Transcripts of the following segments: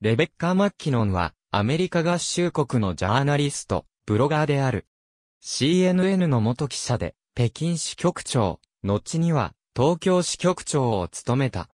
レベッカ・マッキノンは、アメリカ合衆国のジャーナリスト、ブロガーである。CNN の元記者で、北京支局長、後には、東京支局長を務めた。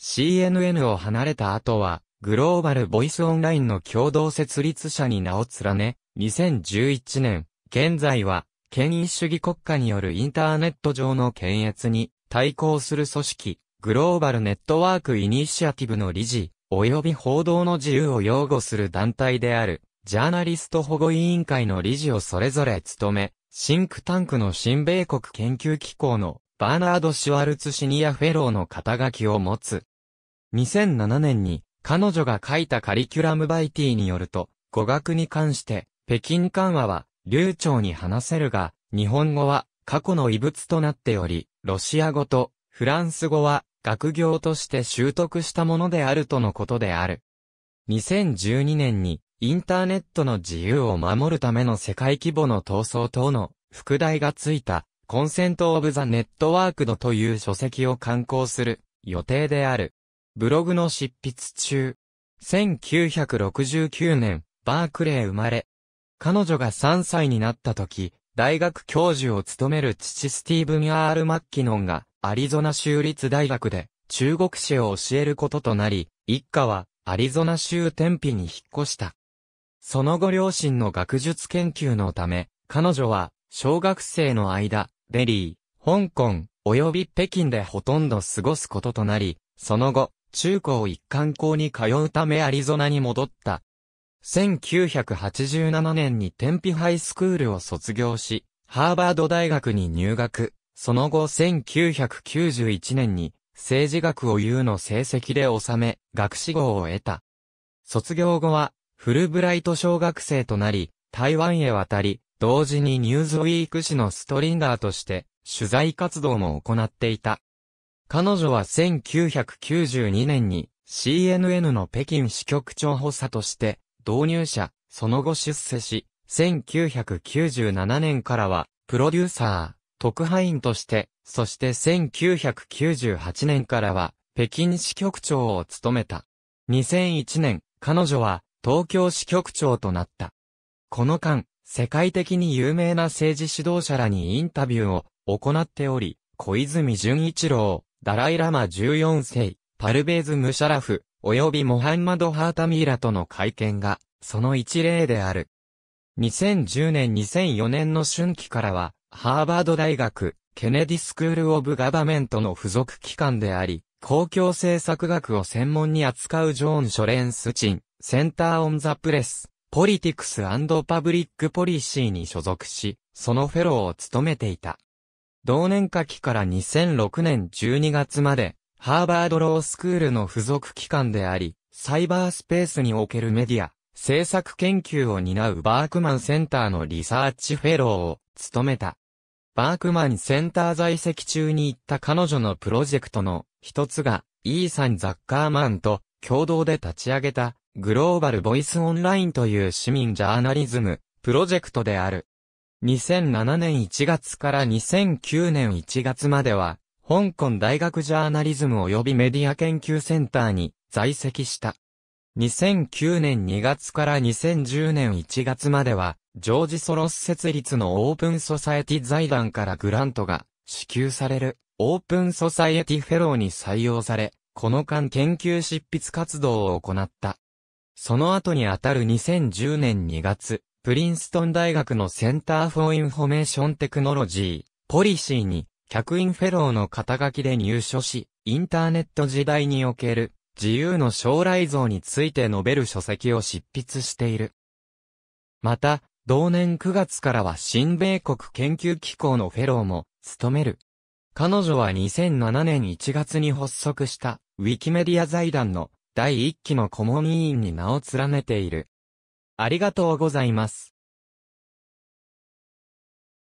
CNN を離れた後は、グローバルボイスオンラインの共同設立者に名を連ね、2011年、現在は、権威主義国家によるインターネット上の検閲に対抗する組織、グローバルネットワークイニシアティブの理事、及び報道の自由を擁護する団体である、ジャーナリスト保護委員会の理事をそれぞれ務め、シンクタンクの新米国研究機構のバーナード・シュワルツシニアフェローの肩書きを持つ。2007年に彼女が書いたカリキュラムバイティによると、語学に関して北京緩和は流暢に話せるが、日本語は過去の異物となっており、ロシア語とフランス語は学業として習得したものであるとのことである。2012年に、インターネットの自由を守るための世界規模の闘争等の副題がついた、コンセント・オブ・ザ・ネットワークドという書籍を刊行する予定である。ブログの執筆中。1969年、バークレー生まれ。彼女が3歳になった時、大学教授を務める父スティーブン・アール・マッキノンが、アリゾナ州立大学で中国史を教えることとなり、一家はアリゾナ州天日に引っ越した。その後両親の学術研究のため、彼女は小学生の間、デリー、香港、及び北京でほとんど過ごすこととなり、その後、中高一貫校に通うためアリゾナに戻った。1987年に天日ハイスクールを卒業し、ハーバード大学に入学。その後1991年に政治学を有の成績で収め、学士号を得た。卒業後は、フルブライト小学生となり、台湾へ渡り、同時にニューズウィーク誌のストリンガーとして、取材活動も行っていた。彼女は1992年に CNN の北京支局長補佐として、導入者、その後出世し、1997年からは、プロデューサー、特派員として、そして1998年からは、北京支局長を務めた。2001年、彼女は、東京支局長となった。この間、世界的に有名な政治指導者らにインタビューを行っており、小泉純一郎、ダライラマ14世、パルベーズ・ムシャラフ、及びモハンマド・ハータミーラとの会見が、その一例である。2010年2004年の春季からは、ハーバード大学、ケネディスクール・オブ・ガバメントの付属機関であり、公共政策学を専門に扱うジョーン・ショレンスチン、センター・オン・ザ・プレス、ポリティクス・パブリック・ポリシーに所属し、そのフェローを務めていた。同年夏季から2006年12月まで、ハーバードロースクールの付属機関であり、サイバースペースにおけるメディア、政策研究を担うバークマンセンターのリサーチフェローを務めた。バークマンセンター在籍中に行った彼女のプロジェクトの一つが、イーサン・ザッカーマンと共同で立ち上げた、グローバル・ボイス・オンラインという市民ジャーナリズム、プロジェクトである。2007年1月から2009年1月までは、香港大学ジャーナリズム及びメディア研究センターに在籍した。2009年2月から2010年1月までは、ジョージ・ソロス設立のオープンソサエティ財団からグラントが支給されるオープンソサエティフェローに採用され、この間研究執筆活動を行った。その後にあたる2010年2月、プリンストン大学のセンターフォーインフォメーションテクノロジー、ポリシーに、客員フェローの肩書きで入所し、インターネット時代における自由の将来像について述べる書籍を執筆している。また、同年9月からは新米国研究機構のフェローも務める。彼女は2007年1月に発足したウィキメディア財団の第1期の顧問委員に名を連ねている。ありがとうございます。